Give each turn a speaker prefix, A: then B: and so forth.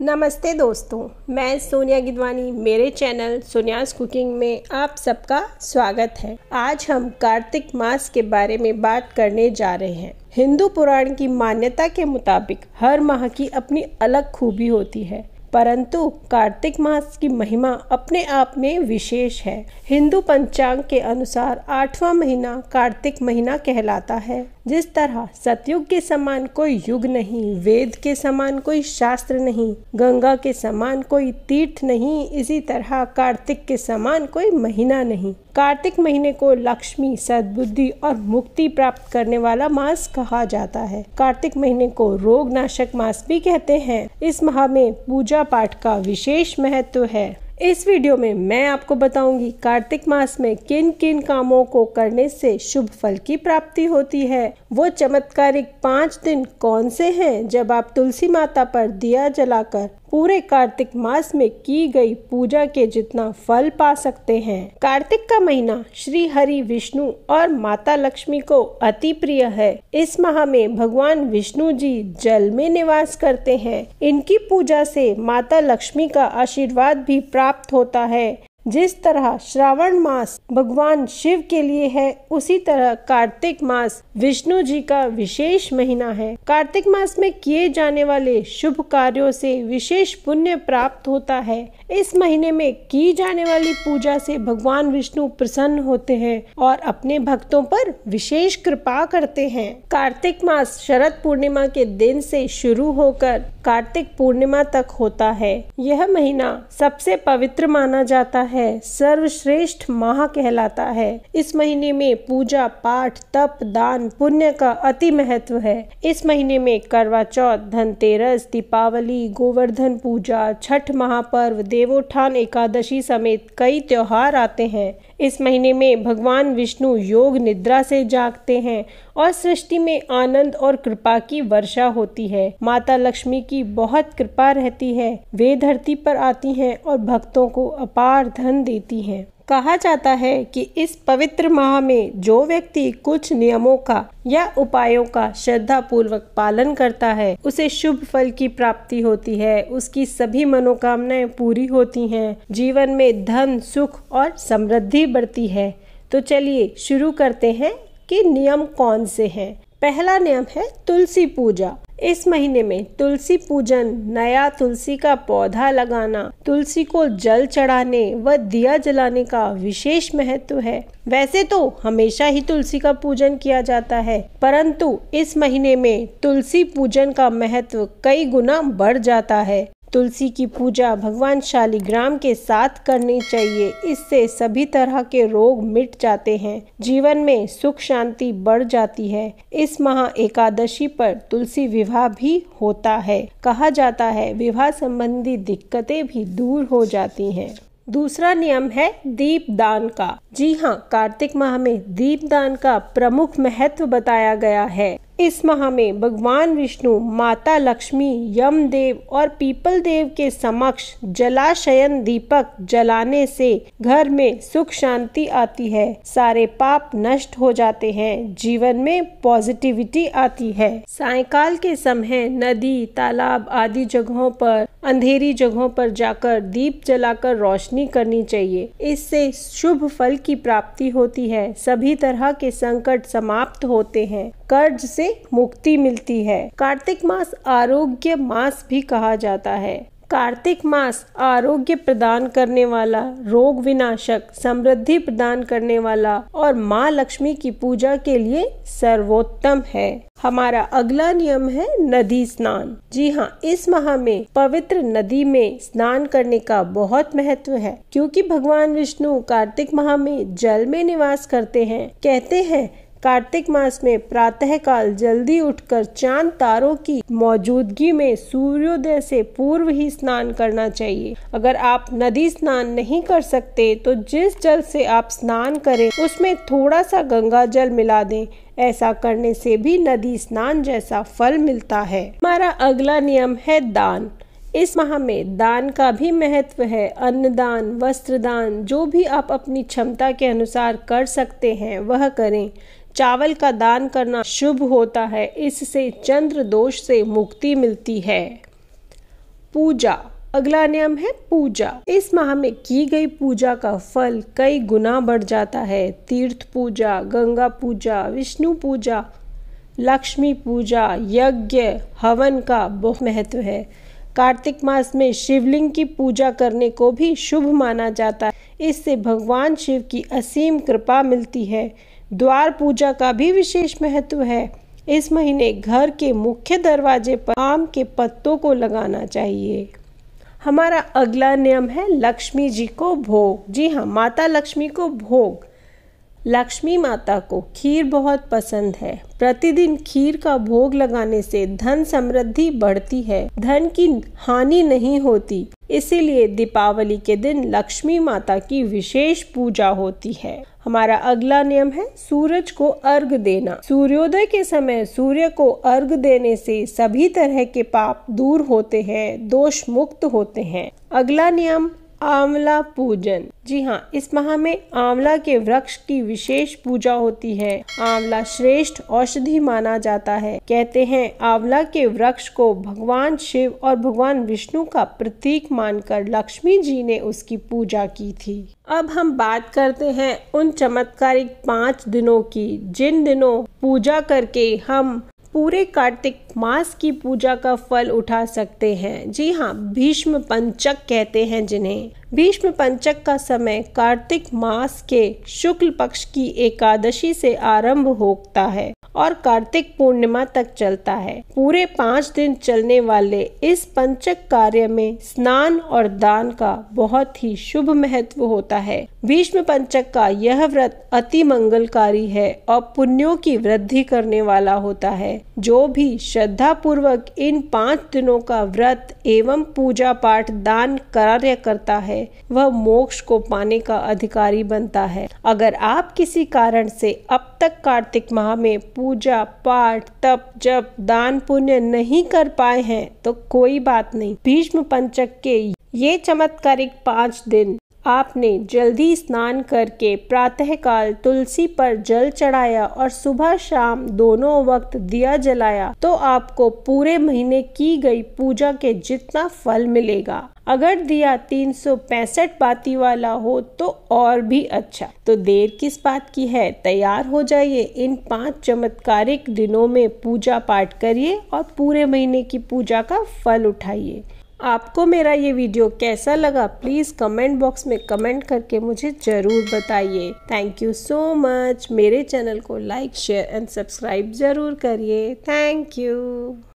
A: नमस्ते दोस्तों मैं सोनिया गिदवानी मेरे चैनल सोनियाज कुकिंग में आप सबका स्वागत है आज हम कार्तिक मास के बारे में बात करने जा रहे हैं हिंदू पुराण की मान्यता के मुताबिक हर माह की अपनी अलग खूबी होती है परंतु कार्तिक मास की महिमा अपने आप में विशेष है हिंदू पंचांग के अनुसार आठवां महीना कार्तिक महीना कहलाता है जिस तरह सतयुग के समान कोई युग नहीं वेद के समान कोई शास्त्र नहीं गंगा के समान कोई तीर्थ नहीं इसी तरह कार्तिक के समान कोई महीना नहीं कार्तिक महीने को लक्ष्मी सद्बुद्धि और मुक्ति प्राप्त करने वाला मास कहा जाता है कार्तिक महीने को रोग नाशक मास भी कहते हैं इस माह में पूजा पाठ का विशेष महत्व है इस वीडियो में मैं आपको बताऊंगी कार्तिक मास में किन किन कामों को करने से शुभ फल की प्राप्ति होती है वो चमत्कारिक पाँच दिन कौन से हैं जब आप तुलसी माता पर दिया जलाकर पूरे कार्तिक मास में की गई पूजा के जितना फल पा सकते हैं कार्तिक का महीना श्री हरि विष्णु और माता लक्ष्मी को अति प्रिय है इस माह में भगवान विष्णु जी जल में निवास करते हैं इनकी पूजा से माता लक्ष्मी का आशीर्वाद भी प्राप्त होता है जिस तरह श्रावण मास भगवान शिव के लिए है उसी तरह कार्तिक मास विष्णु जी का विशेष महीना है कार्तिक मास में किए जाने वाले शुभ कार्यों से विशेष पुण्य प्राप्त होता है इस महीने में की जाने वाली पूजा से भगवान विष्णु प्रसन्न होते हैं और अपने भक्तों पर विशेष कृपा करते हैं कार्तिक मास शरद पूर्णिमा के दिन से शुरू होकर कार्तिक पूर्णिमा तक होता है यह महीना सबसे पवित्र माना जाता है है सर्वश्रेष्ठ माह कहलाता है इस महीने में पूजा पाठ तप दान पुण्य का अति महत्व है इस महीने में करवा चौथ धनतेरस दीपावली गोवर्धन पूजा छठ महापर्व देवोत्थान एकादशी समेत कई त्योहार आते हैं इस महीने में भगवान विष्णु योग निद्रा से जागते हैं और सृष्टि में आनंद और कृपा की वर्षा होती है माता लक्ष्मी की बहुत कृपा रहती है वे धरती पर आती हैं और भक्तों को अपार धन देती हैं कहा जाता है कि इस पवित्र माह में जो व्यक्ति कुछ नियमों का या उपायों का श्रद्धा पूर्वक पालन करता है उसे शुभ फल की प्राप्ति होती है उसकी सभी मनोकामनाएं पूरी होती हैं जीवन में धन सुख और समृद्धि बढ़ती है तो चलिए शुरू करते हैं कि नियम कौन से हैं पहला नियम है तुलसी पूजा इस महीने में तुलसी पूजन नया तुलसी का पौधा लगाना तुलसी को जल चढ़ाने व दिया जलाने का विशेष महत्व है वैसे तो हमेशा ही तुलसी का पूजन किया जाता है परंतु इस महीने में तुलसी पूजन का महत्व कई गुना बढ़ जाता है तुलसी की पूजा भगवान शालिग्राम के साथ करनी चाहिए इससे सभी तरह के रोग मिट जाते हैं जीवन में सुख शांति बढ़ जाती है इस महा एकादशी पर तुलसी विवाह भी होता है कहा जाता है विवाह संबंधी दिक्कतें भी दूर हो जाती हैं दूसरा नियम है दीप दान का जी हाँ कार्तिक माह में दीप दान का प्रमुख महत्व बताया गया है इस माह में भगवान विष्णु माता लक्ष्मी यमदेव और पीपल देव के समक्ष जलाशयन दीपक जलाने से घर में सुख शांति आती है सारे पाप नष्ट हो जाते हैं जीवन में पॉजिटिविटी आती है सायकाल के समय नदी तालाब आदि जगहों पर अंधेरी जगहों पर जाकर दीप जलाकर रोशनी करनी चाहिए इससे शुभ फल की प्राप्ति होती है सभी तरह के संकट समाप्त होते हैं कर्ज से मुक्ति मिलती है कार्तिक मास आरोग्य मास भी कहा जाता है कार्तिक मास आरोग्य प्रदान करने वाला रोग विनाशक समृद्धि प्रदान करने वाला और माँ लक्ष्मी की पूजा के लिए सर्वोत्तम है हमारा अगला नियम है नदी स्नान जी हाँ इस माह में पवित्र नदी में स्नान करने का बहुत महत्व है क्योंकि भगवान विष्णु कार्तिक माह में जल में निवास करते हैं कहते हैं कार्तिक मास में प्रातःकाल जल्दी उठकर चांद तारों की मौजूदगी में सूर्योदय से पूर्व ही स्नान करना चाहिए अगर आप नदी स्नान नहीं कर सकते तो जिस जल से आप स्नान करें उसमें थोड़ा सा गंगा जल मिला दें ऐसा करने से भी नदी स्नान जैसा फल मिलता है हमारा अगला नियम है दान इस माह में दान का भी महत्व है अन्नदान वस्त्रदान जो भी आप अपनी क्षमता के अनुसार कर सकते हैं वह करें चावल का दान करना शुभ होता है इससे चंद्र दोष से मुक्ति मिलती है पूजा अगला नियम है पूजा इस माह में की गई पूजा का फल कई गुना बढ़ जाता है तीर्थ पूजा गंगा पूजा विष्णु पूजा लक्ष्मी पूजा यज्ञ हवन का बहुत महत्व है कार्तिक मास में शिवलिंग की पूजा करने को भी शुभ माना जाता है इससे भगवान शिव की असीम कृपा मिलती है द्वार पूजा का भी विशेष महत्व है इस महीने घर के मुख्य दरवाजे पर आम के पत्तों को लगाना चाहिए हमारा अगला नियम है लक्ष्मी जी को भोग जी हाँ माता लक्ष्मी को भोग लक्ष्मी माता को खीर बहुत पसंद है प्रतिदिन खीर का भोग लगाने से धन समृद्धि बढ़ती है धन की हानि नहीं होती इसीलिए दीपावली के दिन लक्ष्मी माता की विशेष पूजा होती है हमारा अगला नियम है सूरज को अर्घ देना सूर्योदय के समय सूर्य को अर्घ देने से सभी तरह के पाप दूर होते हैं दोष मुक्त होते हैं अगला नियम आंवला पूजन जी हाँ इस माह में आंवला के वृक्ष की विशेष पूजा होती है आंवला श्रेष्ठ औषधि माना जाता है कहते हैं आंवला के वृक्ष को भगवान शिव और भगवान विष्णु का प्रतीक मानकर लक्ष्मी जी ने उसकी पूजा की थी अब हम बात करते हैं उन चमत्कारिक पाँच दिनों की जिन दिनों पूजा करके हम पूरे कार्तिक मास की पूजा का फल उठा सकते हैं जी हाँ भीष्म पंचक कहते हैं जिन्हें भीष्म पंचक का समय कार्तिक मास के शुक्ल पक्ष की एकादशी से आरंभ होता है और कार्तिक पूर्णिमा तक चलता है पूरे पाँच दिन चलने वाले इस पंचक कार्य में स्नान और दान का बहुत ही शुभ महत्व होता है भीष्म पंचक का यह व्रत अति मंगलकारी है और पुण्यों की वृद्धि करने वाला होता है जो भी श्रद्धा पूर्वक इन पाँच दिनों का व्रत एवं पूजा पाठ दान कार्य करता है वह मोक्ष को पाने का अधिकारी बनता है अगर आप किसी कारण से अब तक कार्तिक माह में पूजा पाठ तप जप दान पुण्य नहीं कर पाए हैं तो कोई बात नहीं भीष्म पंचक के ये चमत्कारिक पांच दिन आपने जल्दी स्नान करके प्रातःकाल तुलसी पर जल चढ़ाया और सुबह शाम दोनों वक्त दिया जलाया तो आपको पूरे महीने की गई पूजा के जितना फल मिलेगा अगर दिया तीन सौ पैंसठ बाती वाला हो तो और भी अच्छा तो देर किस बात की है तैयार हो जाइए इन पांच चमत्कारिक दिनों में पूजा पाठ करिए और पूरे महीने की पूजा का फल उठाइए आपको मेरा ये वीडियो कैसा लगा प्लीज़ कमेंट बॉक्स में कमेंट करके मुझे ज़रूर बताइए थैंक यू सो मच मेरे चैनल को लाइक शेयर एंड सब्सक्राइब ज़रूर करिए थैंक यू